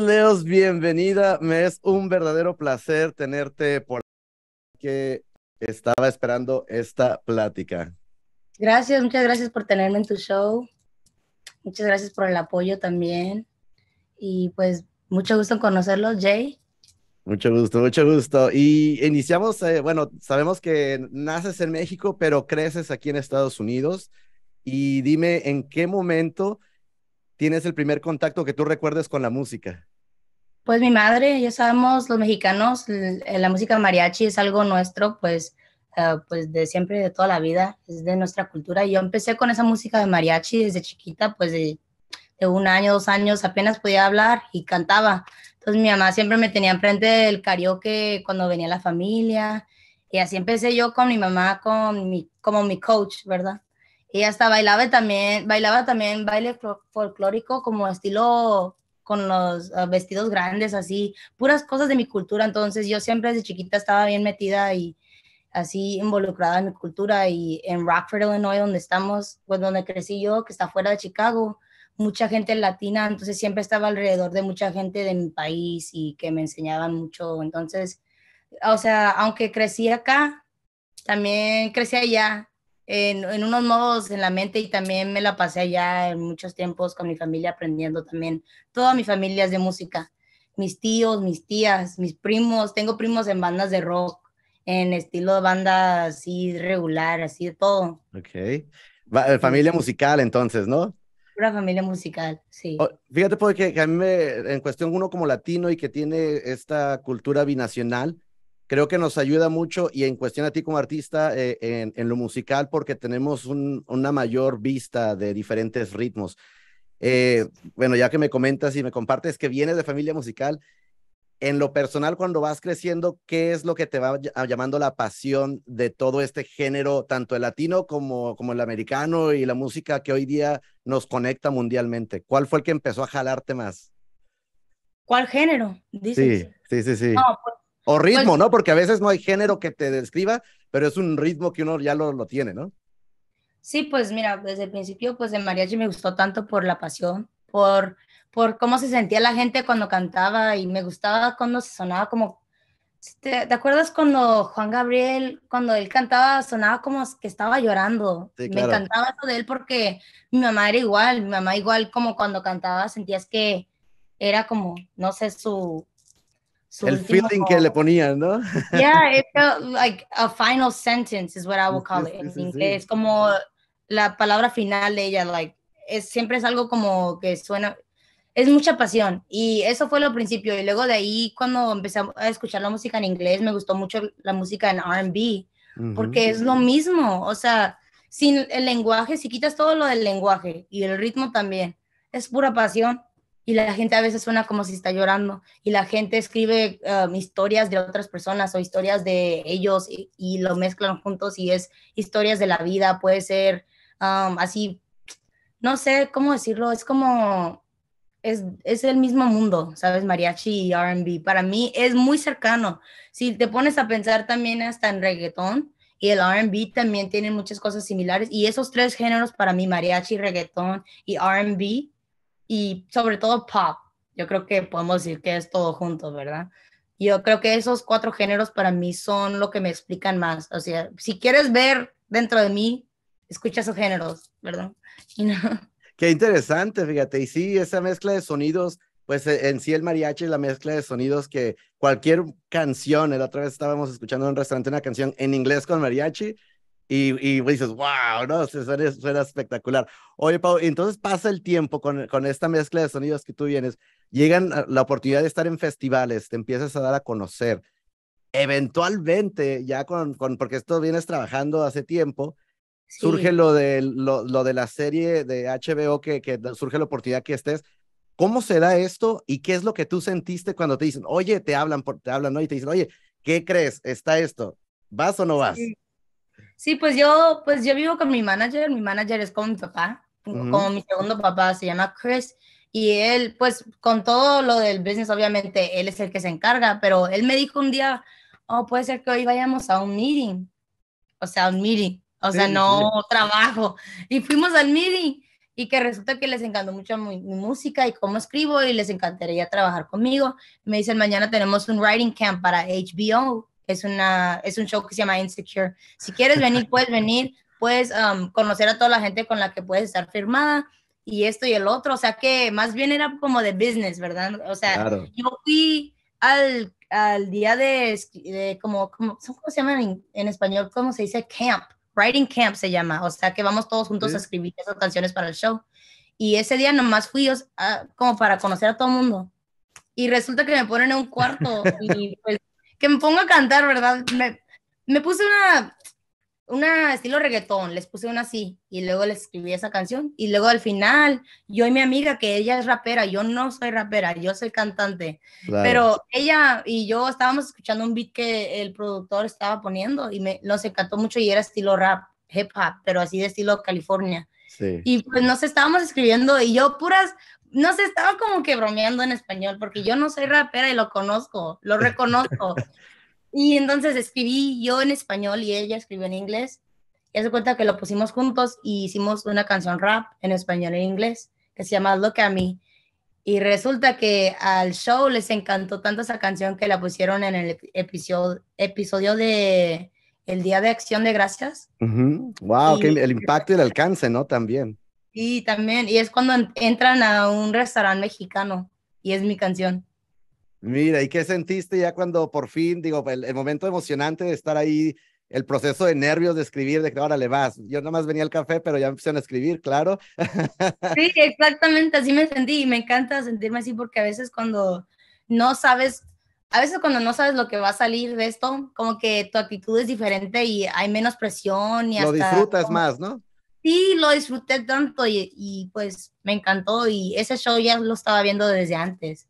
Leos! bienvenida. Me es un verdadero placer tenerte por que estaba esperando esta plática. Gracias, muchas gracias por tenerme en tu show. Muchas gracias por el apoyo también. Y pues mucho gusto en conocerlos, Jay. Mucho gusto, mucho gusto. Y iniciamos, eh, bueno, sabemos que naces en México, pero creces aquí en Estados Unidos. Y dime, ¿en qué momento tienes el primer contacto que tú recuerdes con la música? Pues mi madre, ya sabemos, los mexicanos, eh, la música mariachi es algo nuestro, pues, eh, pues de siempre, de toda la vida, es de nuestra cultura. Yo empecé con esa música de mariachi desde chiquita, pues de, de un año, dos años, apenas podía hablar y cantaba. Entonces mi mamá siempre me tenía enfrente del karaoke cuando venía la familia. Y así empecé yo con mi mamá, con mi, como mi coach, ¿verdad? y hasta bailaba también, bailaba también baile folclórico como estilo con los ah, vestidos grandes, así, puras cosas de mi cultura. Entonces yo siempre desde chiquita estaba bien metida y así involucrada en mi cultura y en Rockford, Illinois, donde estamos, pues donde crecí yo, que está fuera de Chicago, mucha gente latina, entonces siempre estaba alrededor de mucha gente de mi país y que me enseñaban mucho. Entonces, o sea, aunque crecí acá, también crecí allá en, unos modos en la mente y también me la pasé allá en muchos tiempos con mi familia aprendiendo también. Toda mi familia es de música. Mis tíos, mis tías, mis primos. Tengo primos en bandas de rock, en estilo de banda así regular, así de todo. Ok. Eh, familia musical entonces, ¿no? Una familia musical, sí. Oh, fíjate porque a mí me, en cuestión uno como latino y que tiene esta cultura binacional, creo que nos ayuda mucho y en cuestión a ti como artista eh, en, lo musical porque tenemos una mayor vista de diferentes ritmos. Eh, bueno, ya que me comentas y me compartes que vienes de familia musical, en lo personal cuando vas creciendo, ¿qué es lo que te va ah, llamando la pasión de todo este género, tanto el latino como, como el americano y la música que hoy día nos conecta mundialmente? ¿Cuál fue el que empezó a jalarte más? ¿Cuál género? Sí, sí, sí, pues, o pues, ritmo, ¿no? Porque a veces no hay género que te describa, pero es un ritmo que uno ya lo, lo tiene, ¿no? Sí, pues mira, desde el principio, pues de mariachi me gustó tanto por la pasión, por, por cómo se sentía la gente cuando cantaba y me gustaba cuando se sonaba como... ¿Te, acuerdas cuando Juan Gabriel, cuando él cantaba, sonaba como que estaba llorando? Me encantaba eso de él porque mi mamá era igual, mi mamá igual como cuando cantaba sentías que era como, no sé, su, el feeling que le ponían, ¿no? Yeah, it felt like a final sentence is what I would call it. Es como la palabra final de ella, like, es, siempre es algo como que suena, es mucha pasión. Y eso fue lo principio. Y luego de ahí, cuando empecé a escuchar la música en inglés, me gustó mucho la música en RB, porque es lo mismo. O sea, sin el lenguaje, si quitas todo lo del lenguaje y el ritmo también, es pura pasión y la gente a veces suena como si está llorando y la gente escribe um, historias de otras personas o historias de ellos y, lo mezclan juntos y es historias de la vida, puede ser um, así, no sé cómo decirlo, es como, es, es el mismo mundo, ¿sabes? Mariachi y RB, para mí es muy cercano. Si te pones a pensar también hasta en reggaetón, y el RB también tienen muchas cosas similares. Y esos tres géneros para mí, mariachi, reggaetón y RB, y sobre todo pop. Yo creo que podemos decir que es todo junto, ¿verdad? Yo creo que esos cuatro géneros para mí son lo que me explican más. O sea, si quieres ver dentro de mí, escucha esos géneros, ¿verdad? Qué interesante, fíjate. Y sí, esa mezcla de sonidos pues e, en sí el mariachi es la mezcla de sonidos que cualquier canción, la otra vez estábamos escuchando en un restaurante una canción en inglés con mariachi y, dices, wow, ¿no? Suena, espectacular. Oye, Pau, entonces pasa el tiempo con, con esta mezcla de sonidos que tú vienes. Llegan la oportunidad de estar en festivales, te empiezas a dar a conocer. Eventualmente, ya con, con porque esto vienes trabajando hace tiempo, surge lo de, lo, de la serie de HBO, que, que surge la oportunidad que estés. ¿Cómo será esto y qué es lo que tú sentiste cuando te dicen, oye, te hablan, te hablan, ¿no? Y te dicen, oye, ¿qué crees? Está esto. ¿Vas o no vas? Sí. Sí, pues yo, pues yo vivo con mi manager, mi manager es como mi papá, como mi segundo papá, se llama Chris, y él, pues con todo lo del business, obviamente, él es el que se encarga, pero él me dijo un día, oh, puede ser que hoy vayamos a un meeting, o sea, un meeting, o sea, no trabajo, y fuimos al meeting, y que resulta que les encantó mucho mi, música y cómo escribo, y les encantaría trabajar conmigo. Me dicen, mañana tenemos un writing camp para HBO, es, una, es un show que se llama Insecure. Si quieres venir, puedes venir, puedes um, conocer a toda la gente con la que puedes estar firmada y esto y el otro. O sea que más bien era como de business, ¿verdad? O sea, yo fui al, al día de, como, ¿cómo se llama en, español? ¿Cómo se dice? Camp. Writing Camp se llama. O sea que vamos todos juntos a escribir esas canciones para el show. Y ese día nomás fui ah, como para conocer a todo el mundo. Y resulta que me ponen en un cuarto y pues que me pongo a cantar, ¿verdad? Me, puse una, una estilo reggaetón, les puse una así y luego les escribí esa canción y luego al final yo y mi amiga que ella es rapera, yo no soy rapera, yo soy cantante, pero ella y yo estábamos escuchando un beat que el productor estaba poniendo y me nos encantó mucho y era estilo rap, hip hop, pero así de estilo California. Y pues nos estábamos escribiendo y yo puras no se estaba como que bromeando en español, porque yo no soy rapera y lo conozco, lo reconozco. y entonces escribí yo en español y ella escribió en inglés. Y se cuenta que lo pusimos juntos y hicimos una canción rap en español e inglés que se llama Look at Me. Y resulta que al show les encantó tanto esa canción que la pusieron en el episodio, episodio de el Día de Acción de Gracias. Wow, el, el impacto y el alcance, ¿no? También. Sí, también. Y es cuando entran a un restaurante mexicano y es mi canción. Mira, ¿y qué sentiste ya cuando por fin, digo, el, momento emocionante de estar ahí, el proceso de nervios de escribir, de que ahora le vas? Yo nomás venía al café, pero ya empecé a escribir, claro. Sí, exactamente, así me sentí y me encanta sentirme así porque a veces cuando no sabes, a veces cuando no sabes lo que va a salir de esto, como que tu actitud es diferente y hay menos presión y... Lo disfrutas más, ¿no? sí lo disfruté tanto y, pues me encantó y ese show ya lo estaba viendo desde antes.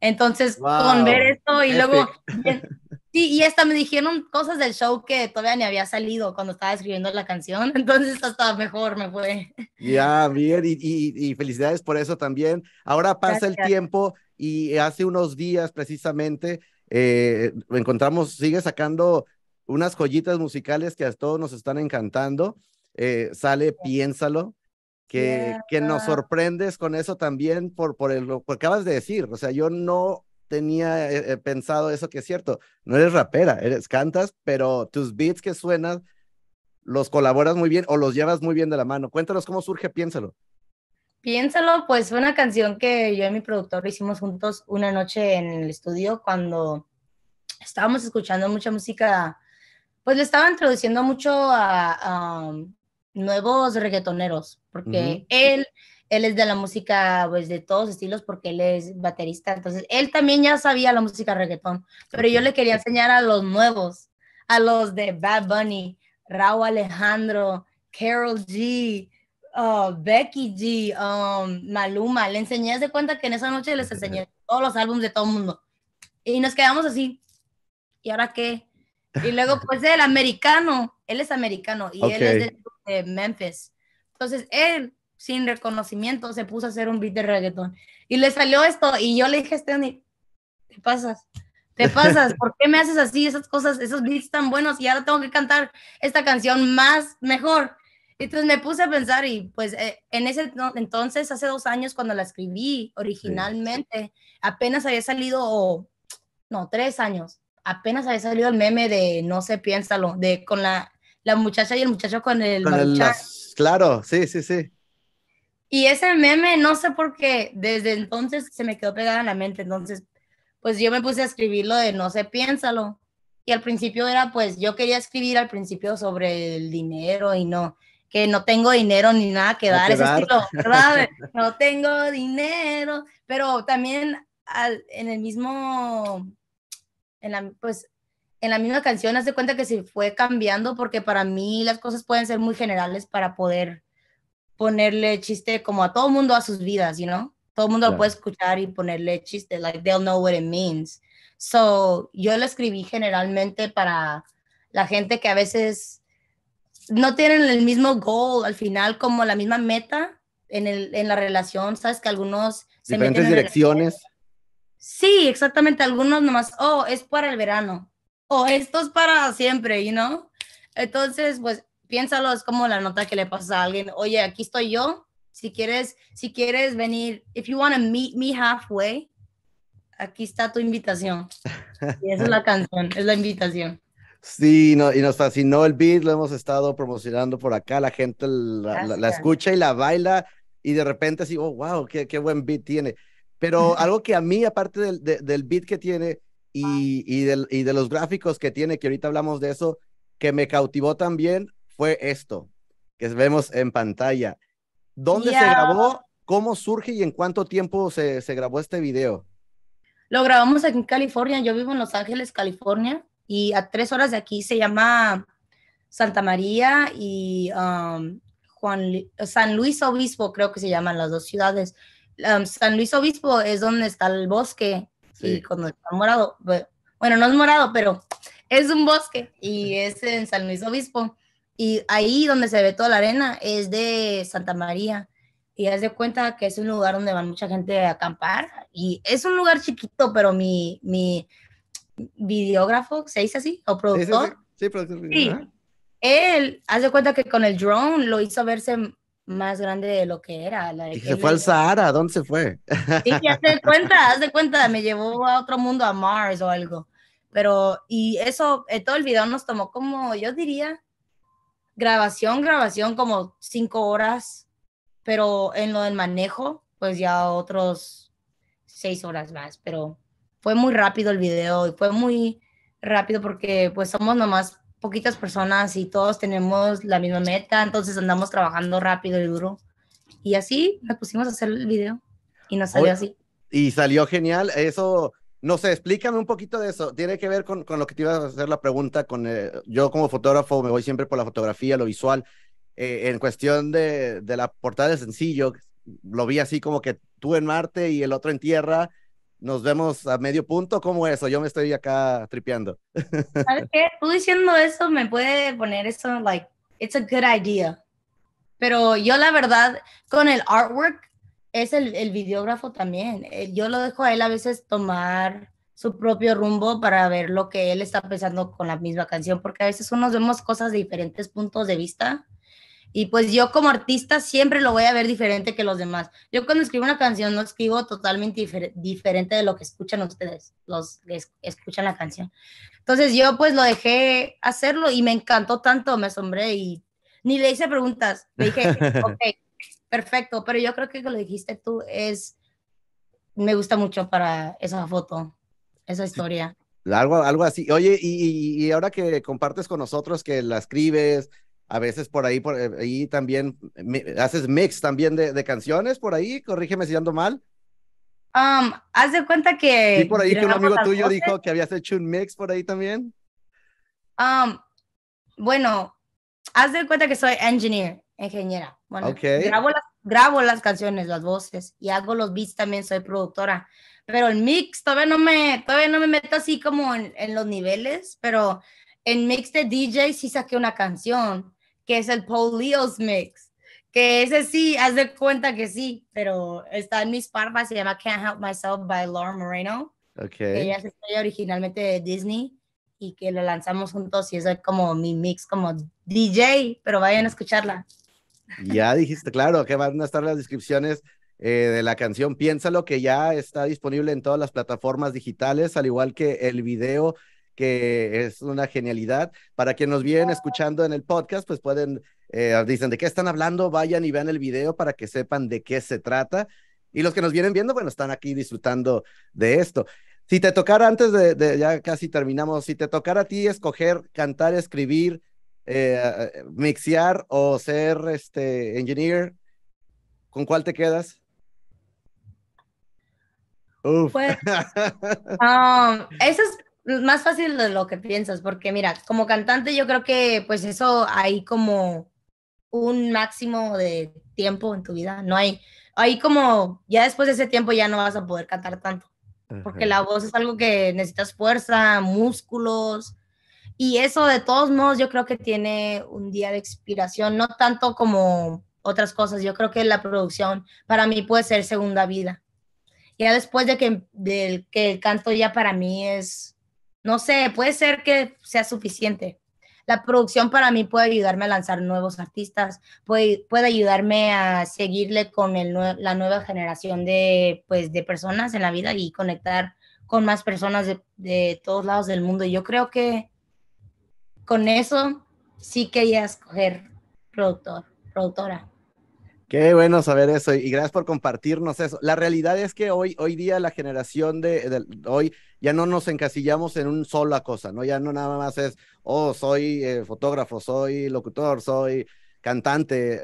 Entonces, con ver esto y luego, sí, y hasta me dijeron cosas del show que todavía ni había salido cuando estaba escribiendo la canción, entonces hasta mejor me fue. Ya, bien, y, y, felicidades por eso también. Ahora pasa el tiempo y hace unos días precisamente eh, encontramos, sigue sacando unas joyitas musicales que a todos nos están encantando. Eh, sale Piénsalo, que, que nos sorprendes con eso también por, por el, lo que acabas de decir. O sea, yo no tenía eh, eh, pensado eso que es cierto. No eres rapera, eres cantas, pero tus beats que suenan los colaboras muy bien o los llevas muy bien de la mano. Cuéntanos cómo surge Piénsalo. Piénsalo, pues fue una canción que yo y mi productor hicimos juntos una noche en el estudio cuando estábamos escuchando mucha música, pues le estaba introduciendo mucho a, a nuevos reggaetoneros, porque él, él es de la música pues, de todos estilos, porque él es baterista. Entonces, él también ya sabía la música reggaetón, pero yo le quería enseñar a los nuevos, a los de Bad Bunny, Raúl Alejandro, Carol G. Uh, Becky G, um, Maluma, le enseñé, de cuenta que en esa noche les enseñé todos los álbumes de todo el mundo. Y nos quedamos así. ¿Y ahora qué? Y luego, pues el americano, él es americano y él es de de Memphis. Entonces él, sin reconocimiento, se puso a hacer un beat de reggaetón. Y le salió esto y yo le dije a te pasas, te pasas, ¿por qué me haces así esas cosas, esos beats tan buenos y ahora tengo que cantar esta canción más, mejor? Entonces me puse a pensar y pues eh, en ese entonces, hace dos años cuando la escribí originalmente, apenas había salido, no, tres años, apenas había salido el meme de No se piénsalo, de con la la muchacha y el muchacho con el... claro, sí, sí, sí. Y ese meme, no sé por qué, desde entonces se me quedó pegada en la mente, entonces pues yo me puse a escribirlo de no sé, piénsalo. Y al principio era pues yo quería escribir al principio sobre el dinero y no, que no tengo dinero ni nada que dar, ese estilo, no tengo dinero, pero también en el mismo, en la, pues en la misma canción, hace cuenta que se fue cambiando porque para mí las cosas pueden ser muy generales para poder ponerle chiste como a todo mundo a sus vidas, you know? Todo el mundo lo puede escuchar y ponerle chiste, like they'll know what it means. So, yo lo escribí generalmente para la gente que a veces no tienen el mismo goal al final, como la misma meta en, el, en la relación, ¿sabes? Que algunos... Diferentes direcciones. Sí, exactamente. Algunos nomás, oh, es para el verano o esto es para siempre, y no Entonces, pues piénsalo, es como la nota que le pasa a alguien, oye, aquí estoy yo, si quieres, si quieres venir, if you want to meet me halfway, aquí está tu invitación. Y esa es la canción, es la invitación. Sí, no, y nos fascinó el beat, lo hemos estado promocionando por acá, la gente la, escucha y la baila y de repente así, oh, wow, qué, qué buen beat tiene. Pero algo que a mí, aparte del, del beat que tiene, y, y, de, y de los gráficos que tiene, que ahorita hablamos de eso, que me cautivó también fue esto, que vemos en pantalla. ¿Dónde se grabó? ¿Cómo surge y en cuánto tiempo se, se grabó este video? Lo grabamos aquí en California. Yo vivo en Los Ángeles, California, y a tres horas de aquí se llama Santa María y um, Juan, San Luis Obispo, creo que se llaman las dos ciudades. Um, San Luis Obispo es donde está el bosque Sí. Y cuando está morado, bueno, no es morado, pero es un bosque y es en San Luis Obispo. Y ahí donde se ve toda la arena es de Santa María. Y haz de cuenta que es un lugar donde va mucha gente a acampar. Y es un lugar chiquito, pero mi, mi videógrafo, ¿se dice así? ¿O productor? Sí, productor. Él, haz de cuenta que con el drone lo hizo verse más grande de lo que era. La y se fue al Sahara, ¿dónde se fue? Sí, ya cuenta, haz de cuenta, me llevó a otro mundo, a Mars o algo. Pero, y eso, eh, todo el video nos tomó como, yo diría, grabación, grabación, como cinco horas, pero en lo del manejo, pues ya otros seis horas más, pero fue muy rápido el video y fue muy rápido porque pues somos nomás poquitas personas y todos tenemos la misma meta, entonces andamos trabajando rápido y duro. Y así nos pusimos a hacer el video y nos salió así. Y salió genial. Eso, no sé, explícame un poquito de eso. Tiene que ver con, con lo que te iba a hacer la pregunta. Con, eh, yo como fotógrafo me voy siempre por la fotografía, lo visual. Eh, en cuestión de, de la portada de sencillo, lo vi así como que tú en Marte y el otro en Tierra nos vemos a medio punto, ¿cómo eso? Yo me estoy acá tripeando. ¿Sabes qué? Tú diciendo eso me puede poner eso, like, it's a good idea. Pero yo la verdad, con el artwork, es el, el videógrafo también. Eh, yo lo dejo a él a veces tomar su propio rumbo para ver lo que él está pensando con la misma canción, porque a veces uno vemos cosas de diferentes puntos de vista y pues yo como artista siempre lo voy a ver diferente que los demás. Yo cuando escribo una canción no escribo totalmente diferente de lo que escuchan ustedes, los que escuchan la canción. Entonces yo pues lo dejé hacerlo y me encantó tanto, me asombré y ni le hice preguntas. Le dije, ok, perfecto, pero yo creo que lo dijiste tú es, me gusta mucho para esa foto, esa historia. Algo, algo así. Oye, y, ahora que compartes con nosotros que la escribes, a veces por ahí, por eh, ahí también, haces mix también de, de canciones por ahí, corrígeme si ando mal. Um, haz de cuenta que... Sí, por ahí que un amigo tuyo dijo que habías hecho un mix por ahí también. Um, bueno, haz de cuenta que soy engineer, ingeniera. Bueno, grabo, las, canciones, las voces y hago los beats también, soy productora. Pero el mix todavía no me, todavía no me meto así como en, en los niveles, pero en mix de DJ sí saqué una canción que es el Paul Leos Mix, que ese sí, haz de cuenta que sí, pero está en mis y se llama Can't Help Myself by Laura Moreno. Ella es originalmente de Disney y que lo lanzamos juntos y eso es como mi mix como DJ, pero vayan a escucharla. Ya dijiste, claro, que van a estar las descripciones eh, de la canción Piénsalo, que ya está disponible en todas las plataformas digitales, al igual que el video que es una genialidad. Para quienes nos vienen escuchando en el podcast, pues pueden, eh, dicen de qué están hablando, vayan y vean el video para que sepan de qué se trata. Y los que nos vienen viendo, bueno, están aquí disfrutando de esto. Si te tocara, antes de, ya casi terminamos, si te tocara a ti escoger cantar, escribir, eh, eh, mixear o ser este engineer, ¿con cuál te quedas? Uf. Pues, um, es más fácil de lo que piensas, porque mira, como cantante yo creo que pues eso hay como un máximo de tiempo en tu vida, no hay, hay como, ya después de ese tiempo ya no vas a poder cantar tanto, porque la voz es algo que necesitas fuerza, músculos, y eso de todos modos yo creo que tiene un día de expiración, no tanto como otras cosas, yo creo que la producción para mí puede ser segunda vida. Ya después de que, del que el canto ya para mí es no sé, puede ser que sea suficiente. La producción para mí puede ayudarme a lanzar nuevos artistas, puede, puede ayudarme a seguirle con la nueva generación de, pues, de personas en la vida y conectar con más personas de, de todos lados del mundo. Yo creo que con eso sí quería escoger productor, productora. Qué bueno saber eso y gracias por compartirnos eso. La realidad es que hoy, hoy día la generación de, de hoy ya no nos encasillamos en una sola cosa, ¿no? Ya no nada más es, oh, soy eh, fotógrafo, soy locutor, soy cantante,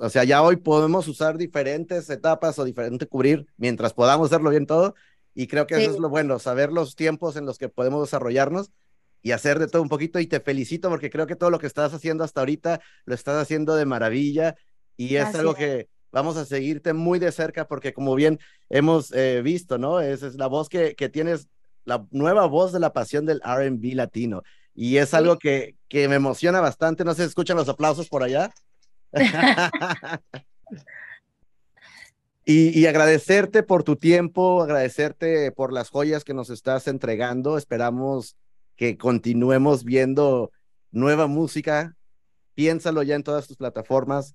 o, sea, ya hoy podemos usar diferentes etapas o diferente cubrir mientras podamos hacerlo bien todo. Y creo que eso es lo bueno, saber los tiempos en los que podemos desarrollarnos y hacer de todo un poquito. Y te felicito porque creo que todo lo que estás haciendo hasta ahorita lo estás haciendo de maravilla y es algo que vamos a seguirte muy de cerca porque como bien hemos eh, visto, ¿no? Esa es la voz que, que tienes la nueva voz de la pasión del RB latino. Y es algo que, que me emociona bastante. No sé, escuchan los aplausos por allá. Y, agradecerte por tu tiempo, agradecerte por las joyas que nos estás entregando. Esperamos que continuemos viendo nueva música. Piénsalo ya en todas tus plataformas.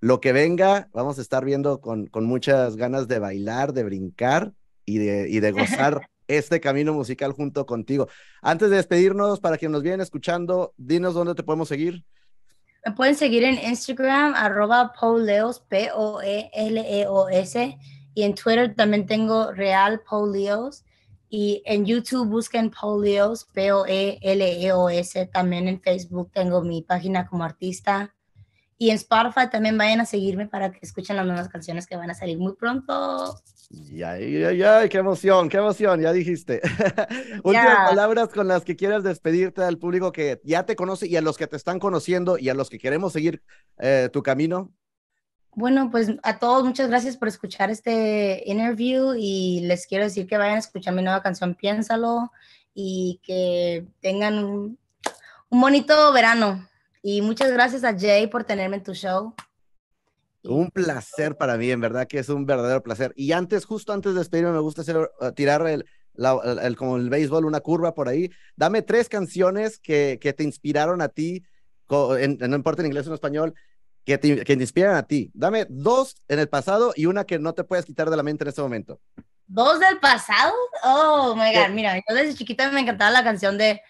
Lo que venga, vamos a estar viendo con, con muchas ganas de bailar, de brincar y de, y de gozar este camino musical junto contigo. Antes de despedirnos, para quien nos vienen escuchando, dinos dónde te podemos seguir. Me pueden seguir en Instagram, arroba P-O-E-L-E-O-S. E e y en Twitter también tengo Real polios Y en YouTube busquen polios P-O-E-L-E-O-S. E también en Facebook tengo mi página como artista. Y en Spotify también vayan a seguirme para que escuchen las nuevas canciones que van a salir muy pronto. Ya, ya, ya, qué emoción, qué emoción, ya dijiste. Últimas palabras con las que quieras despedirte al público que ya te conoce y a los que te están conociendo y a los que queremos seguir eh, tu camino. Bueno, pues a todos muchas gracias por escuchar este interview y les quiero decir que vayan a escuchar mi nueva canción Piénsalo y que tengan un bonito verano. Y muchas gracias a Jay por tenerme en tu show. Un placer para mí, en verdad que es un verdadero placer. Y antes, justo antes de despedirme, me gusta uh, tirar el, como el béisbol, una curva por ahí. Dame tres canciones que, te inspiraron a ti, no importa en inglés o en español, que te, que inspiran a ti. Dame dos en el pasado y una que no te puedes quitar de la mente en este momento. ¿Dos del pasado? Oh, my God, mira, yo desde chiquita me encantaba la canción de...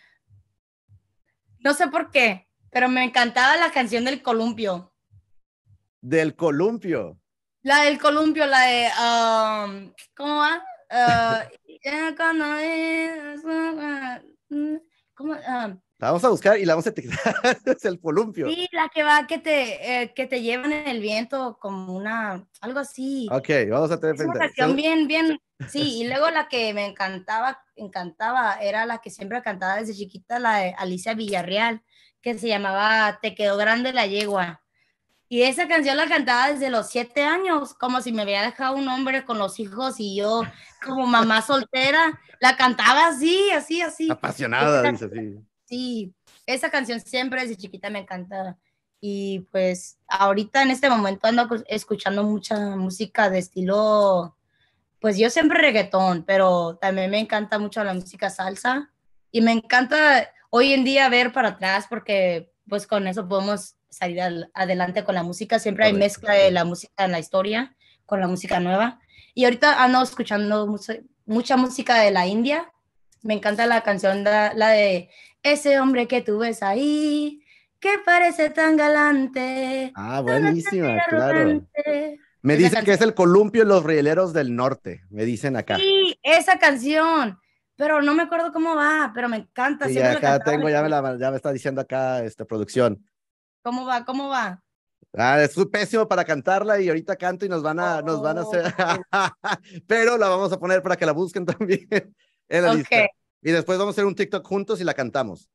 No sé por qué, pero me encantaba la canción del columpio. Del columpio. La del columpio, la de. Um, ¿Cómo va? Uh, uh, uh, ¿Cómo? va? Um, la vamos a buscar y la vamos a etiquetar. es el columpio. Sí, la que va, que te, eh, que te llevan en el viento como una, algo así. Ok, vamos a tener es Una canción bien, bien, sí. Y luego la que me encantaba, encantaba, era la que siempre cantaba desde chiquita, la de Alicia Villarreal, que se llamaba Te quedó grande la yegua. Y esa canción la cantaba desde los siete años, como si me había dejado un hombre con los hijos y yo, como mamá soltera, la cantaba así, así, así. Apasionada, dice así sí, esa canción siempre desde chiquita me encanta, Y pues ahorita en este momento ando pues, escuchando mucha música de estilo, pues yo siempre reggaetón, pero también me encanta mucho la música salsa y me encanta hoy en día ver para atrás porque pues con eso podemos salir adelante con la música. Siempre hay mezcla de la música en la historia con la música nueva. Y ahorita ando escuchando mucha música de la India me encanta la canción, la, de ese hombre que tú ves ahí, que parece tan galante. Ah, buenísima, claro. Me dicen que es el columpio y los rieleros del norte, me dicen acá. Sí, esa canción, pero no me acuerdo cómo va, pero me encanta. Sí, acá tengo, ya me, la, ya me está diciendo acá esta producción. ¿Cómo va? ¿Cómo va? Ah, es pésimo para cantarla y ahorita canto y nos van a, nos van a oh. hacer, pero la vamos a poner para que la busquen también. Y después vamos a hacer un TikTok juntos y la cantamos.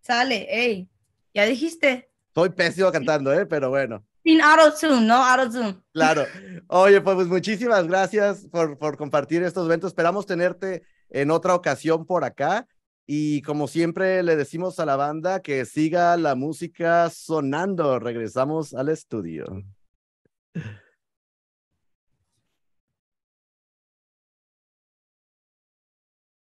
Sale, ey. Ya dijiste. Soy pésimo cantando, ¿eh? Pero bueno. Sin AutoZoom, ¿no? auto-zoom. Claro. Oye, pues, pues muchísimas gracias por, por, compartir estos eventos. Esperamos tenerte en otra ocasión por acá. Y como siempre le decimos a la banda que siga la música sonando. Regresamos al estudio.